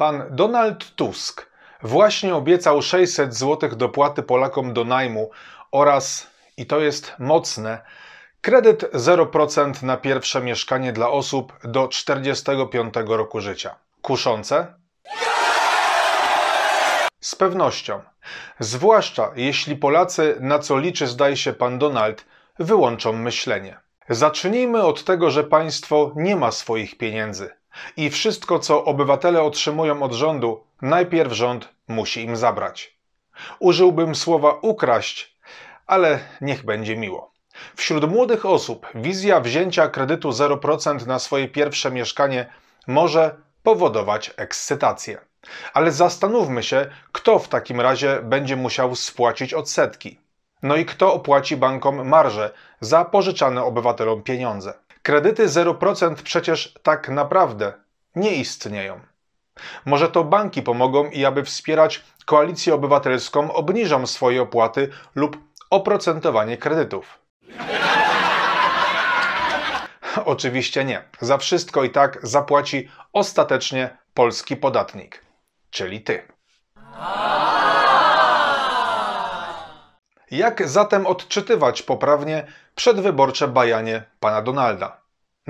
Pan Donald Tusk właśnie obiecał 600 zł dopłaty Polakom do najmu oraz, i to jest mocne, kredyt 0% na pierwsze mieszkanie dla osób do 45 roku życia. Kuszące? Z pewnością. Zwłaszcza jeśli Polacy, na co liczy zdaje się pan Donald, wyłączą myślenie. Zacznijmy od tego, że państwo nie ma swoich pieniędzy. I wszystko, co obywatele otrzymują od rządu, najpierw rząd musi im zabrać. Użyłbym słowa ukraść, ale niech będzie miło. Wśród młodych osób wizja wzięcia kredytu 0% na swoje pierwsze mieszkanie może powodować ekscytację. Ale zastanówmy się, kto w takim razie będzie musiał spłacić odsetki. No i kto opłaci bankom marże za pożyczane obywatelom pieniądze. Kredyty 0% przecież tak naprawdę nie istnieją. Może to banki pomogą i aby wspierać koalicję obywatelską, obniżą swoje opłaty lub oprocentowanie kredytów. Oczywiście nie. Za wszystko i tak zapłaci ostatecznie polski podatnik, czyli ty. Jak zatem odczytywać poprawnie przedwyborcze bajanie pana Donalda?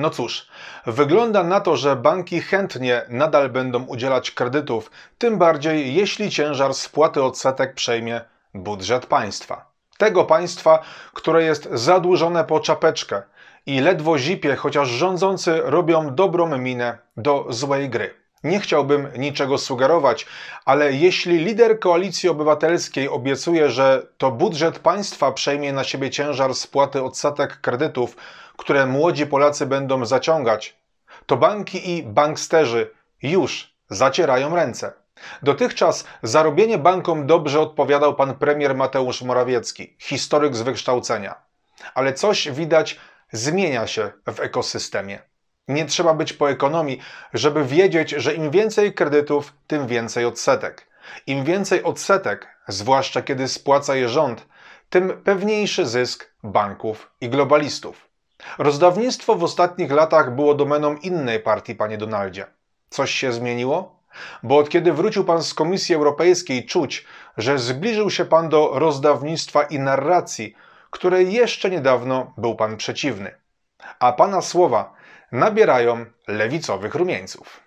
No cóż, wygląda na to, że banki chętnie nadal będą udzielać kredytów, tym bardziej jeśli ciężar spłaty odsetek przejmie budżet państwa. Tego państwa, które jest zadłużone po czapeczkę i ledwo zipie, chociaż rządzący robią dobrą minę do złej gry. Nie chciałbym niczego sugerować, ale jeśli lider koalicji obywatelskiej obiecuje, że to budżet państwa przejmie na siebie ciężar spłaty odsetek kredytów, które młodzi Polacy będą zaciągać, to banki i banksterzy już zacierają ręce. Dotychczas zarobienie bankom dobrze odpowiadał pan premier Mateusz Morawiecki, historyk z wykształcenia. Ale coś widać zmienia się w ekosystemie. Nie trzeba być po ekonomii, żeby wiedzieć, że im więcej kredytów, tym więcej odsetek. Im więcej odsetek, zwłaszcza kiedy spłaca je rząd, tym pewniejszy zysk banków i globalistów. Rozdawnictwo w ostatnich latach było domeną innej partii, panie Donaldzie. Coś się zmieniło? Bo od kiedy wrócił pan z Komisji Europejskiej, czuć, że zbliżył się pan do rozdawnictwa i narracji, której jeszcze niedawno był pan przeciwny. A pana słowa nabierają lewicowych rumieńców.